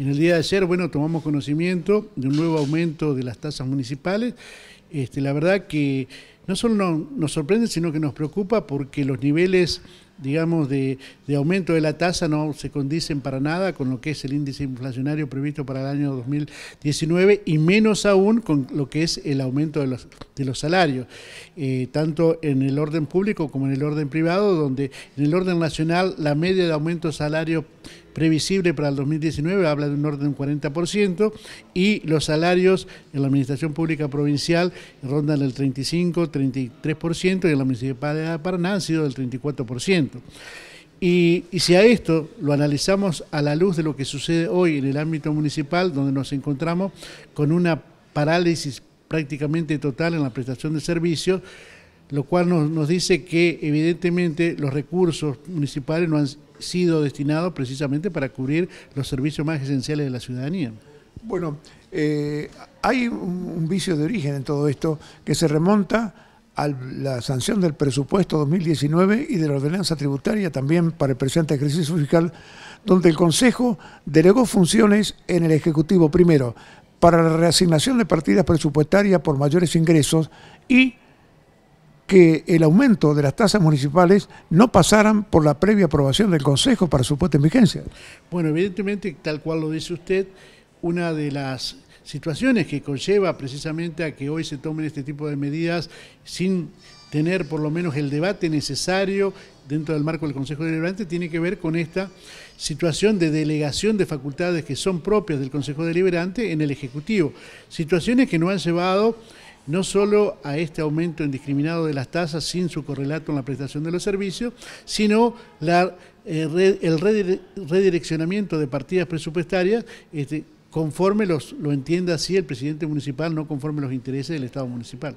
En el día de ayer, bueno, tomamos conocimiento de un nuevo aumento de las tasas municipales. Este, la verdad que no solo nos, sorprende, sino que nos preocupa porque los niveles, digamos, de, aumento de la tasa no se condicen para nada con lo que es el índice inflacionario previsto para el año 2019 y menos aún con lo que es el aumento de los, salarios, eh, tanto en el orden público como en el orden privado, donde en el orden nacional la media de aumento de salario previsible para el 2019 habla de un orden de un 40% y los salarios en la administración pública provincial rondan el 35-33% y en la municipalidad de Paraná han sido del 34%. Y, y, si a esto lo analizamos a la luz de lo que sucede hoy en el ámbito municipal, donde nos encontramos con una parálisis prácticamente total en la prestación de servicios, lo cual nos, dice que evidentemente los recursos municipales no han sido destinados precisamente para cubrir los servicios más esenciales de la ciudadanía. Bueno, eh, hay un, vicio de origen en todo esto que se remonta a la sanción del presupuesto 2019 y de la ordenanza tributaria también para el presente ejercicio fiscal, donde el Consejo delegó funciones en el Ejecutivo primero para la reasignación de partidas presupuestarias por mayores ingresos y que el aumento de las tasas municipales no pasaran por la previa aprobación del Consejo para su puesta en vigencia. Bueno, evidentemente, tal cual lo dice usted, una de las situaciones que conlleva precisamente a que hoy se tomen este tipo de medidas sin tener por lo menos el debate necesario dentro del marco del Consejo Deliberante tiene que ver con esta situación de delegación de facultades que son propias del Consejo Deliberante en el Ejecutivo. Situaciones que no han llevado no solo a este aumento indiscriminado de las tasas sin su correlato en la prestación de los servicios, sino eh, el redireccionamiento de partidas presupuestarias este, conforme lo entienda así el presidente municipal, no conforme los intereses del Estado municipal.